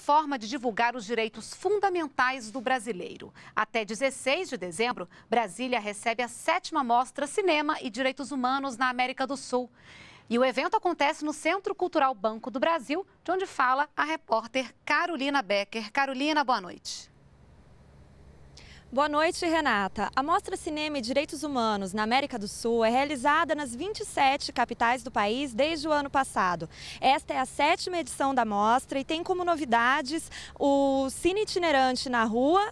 forma de divulgar os direitos fundamentais do brasileiro. Até 16 de dezembro, Brasília recebe a sétima mostra Cinema e Direitos Humanos na América do Sul. E o evento acontece no Centro Cultural Banco do Brasil, de onde fala a repórter Carolina Becker. Carolina, boa noite. Boa noite, Renata. A Mostra Cinema e Direitos Humanos na América do Sul é realizada nas 27 capitais do país desde o ano passado. Esta é a sétima edição da mostra e tem como novidades o Cine Itinerante na Rua,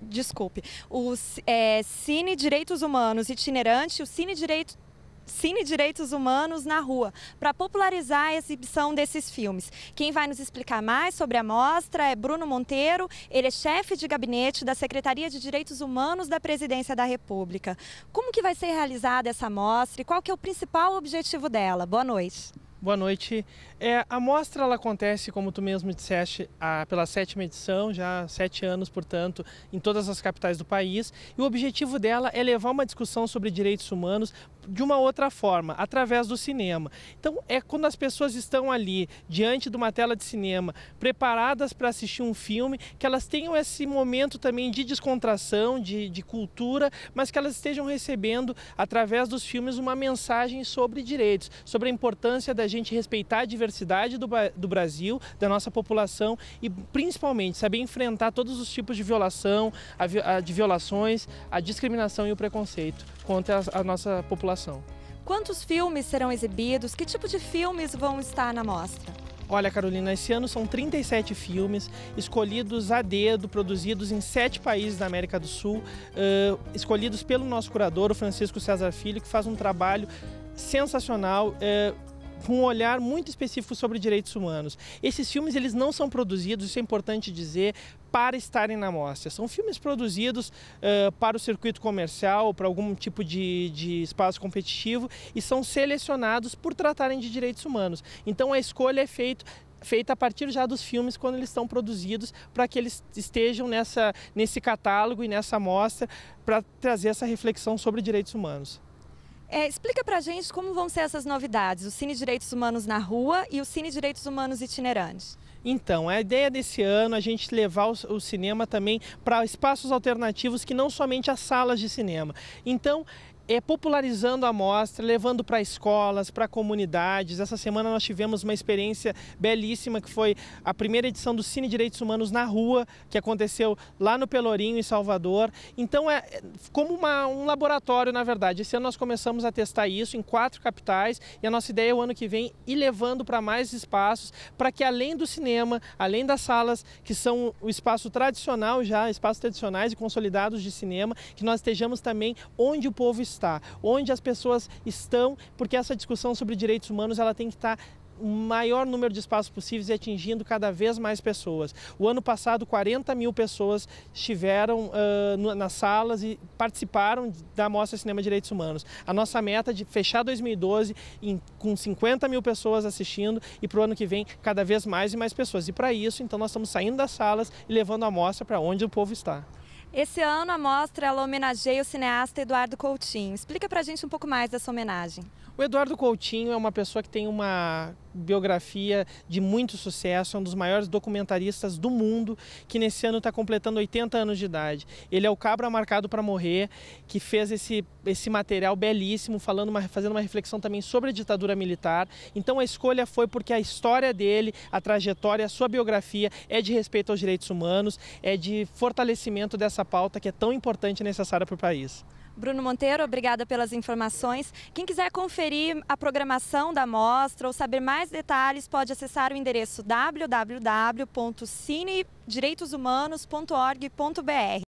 desculpe, o é, Cine Direitos Humanos Itinerante, o Cine Direito, Cine Direitos Humanos na Rua, para popularizar a exibição desses filmes. Quem vai nos explicar mais sobre a mostra é Bruno Monteiro, ele é chefe de gabinete da Secretaria de Direitos Humanos da Presidência da República. Como que vai ser realizada essa mostra e qual que é o principal objetivo dela? Boa noite. Boa noite. É, a mostra ela acontece, como tu mesmo disseste, a, pela sétima edição, já há sete anos, portanto, em todas as capitais do país. E o objetivo dela é levar uma discussão sobre direitos humanos de uma outra forma, através do cinema. Então, é quando as pessoas estão ali, diante de uma tela de cinema, preparadas para assistir um filme, que elas tenham esse momento também de descontração, de, de cultura, mas que elas estejam recebendo, através dos filmes, uma mensagem sobre direitos, sobre a importância da a gente respeitar a diversidade do, do Brasil, da nossa população e principalmente saber enfrentar todos os tipos de violação, a, a de violações, a discriminação e o preconceito contra a, a nossa população. Quantos filmes serão exibidos? Que tipo de filmes vão estar na mostra? Olha, Carolina, esse ano são 37 filmes escolhidos a dedo, produzidos em sete países da América do Sul, uh, escolhidos pelo nosso curador, o Francisco César Filho, que faz um trabalho sensacional. Uh, com um olhar muito específico sobre direitos humanos. Esses filmes eles não são produzidos, isso é importante dizer, para estarem na mostra. São filmes produzidos uh, para o circuito comercial, para algum tipo de, de espaço competitivo e são selecionados por tratarem de direitos humanos. Então a escolha é feita feita a partir já dos filmes quando eles estão produzidos para que eles estejam nessa, nesse catálogo e nessa mostra para trazer essa reflexão sobre direitos humanos. É, explica pra gente como vão ser essas novidades, o Cine Direitos Humanos na Rua e o Cine Direitos Humanos Itinerantes. Então, a ideia desse ano é a gente levar o, cinema também para espaços alternativos que não somente as salas de cinema. Então, é, popularizando a mostra, levando para escolas, para comunidades. Essa semana nós tivemos uma experiência belíssima que foi a primeira edição do Cine Direitos Humanos na Rua, que aconteceu lá no Pelourinho, em Salvador. Então é, é como uma, um laboratório, na verdade. Esse ano nós começamos a testar isso em quatro capitais e a nossa ideia é o ano que vem ir levando para mais espaços, para que além do cinema, além das salas que são o espaço tradicional já, espaços tradicionais e consolidados de cinema, que nós estejamos também onde o povo está está, onde as pessoas estão, porque essa discussão sobre direitos humanos ela tem que estar tá o maior número de espaços possíveis e atingindo cada vez mais pessoas. O ano passado, 40 mil pessoas estiveram uh, nas salas e participaram da Mostra Cinema Direitos Humanos. A nossa meta é de fechar 2012 em, com 50 mil pessoas assistindo e para o ano que vem cada vez mais e mais pessoas. E para isso, então, nós estamos saindo das salas e levando a mostra para onde o povo está. Esse ano a mostra ela homenageia o cineasta Eduardo Coutinho. Explica pra gente um pouco mais dessa homenagem. O Eduardo Coutinho é uma pessoa que tem uma biografia de muito sucesso, é um dos maiores documentaristas do mundo, que nesse ano está completando 80 anos de idade. Ele é o cabra marcado para morrer, que fez esse, esse material belíssimo, falando uma, fazendo uma reflexão também sobre a ditadura militar. Então a escolha foi porque a história dele, a trajetória, a sua biografia é de respeito aos direitos humanos, é de fortalecimento dessa essa pauta que é tão importante e necessária para o país. Bruno Monteiro, obrigada pelas informações. Quem quiser conferir a programação da mostra ou saber mais detalhes, pode acessar o endereço www.cinedireitoshumanos.org.br.